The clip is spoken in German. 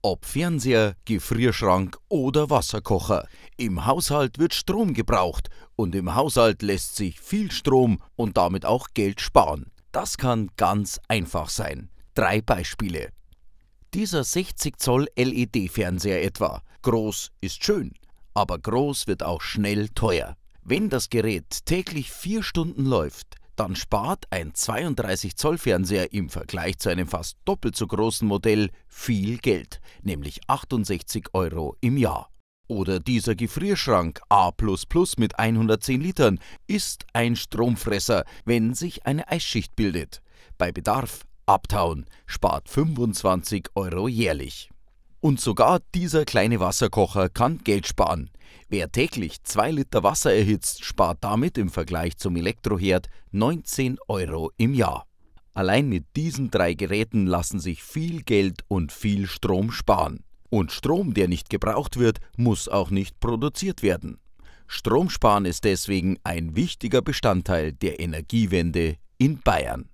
Ob Fernseher, Gefrierschrank oder Wasserkocher, im Haushalt wird Strom gebraucht und im Haushalt lässt sich viel Strom und damit auch Geld sparen. Das kann ganz einfach sein. Drei Beispiele. Dieser 60 Zoll LED-Fernseher etwa. Groß ist schön, aber groß wird auch schnell teuer. Wenn das Gerät täglich vier Stunden läuft, dann spart ein 32 Zoll Fernseher im Vergleich zu einem fast doppelt so großen Modell viel Geld, nämlich 68 Euro im Jahr. Oder dieser Gefrierschrank A mit 110 Litern ist ein Stromfresser, wenn sich eine Eisschicht bildet. Bei Bedarf abtauen, spart 25 Euro jährlich. Und sogar dieser kleine Wasserkocher kann Geld sparen. Wer täglich 2 Liter Wasser erhitzt, spart damit im Vergleich zum Elektroherd 19 Euro im Jahr. Allein mit diesen drei Geräten lassen sich viel Geld und viel Strom sparen. Und Strom, der nicht gebraucht wird, muss auch nicht produziert werden. Stromsparen ist deswegen ein wichtiger Bestandteil der Energiewende in Bayern.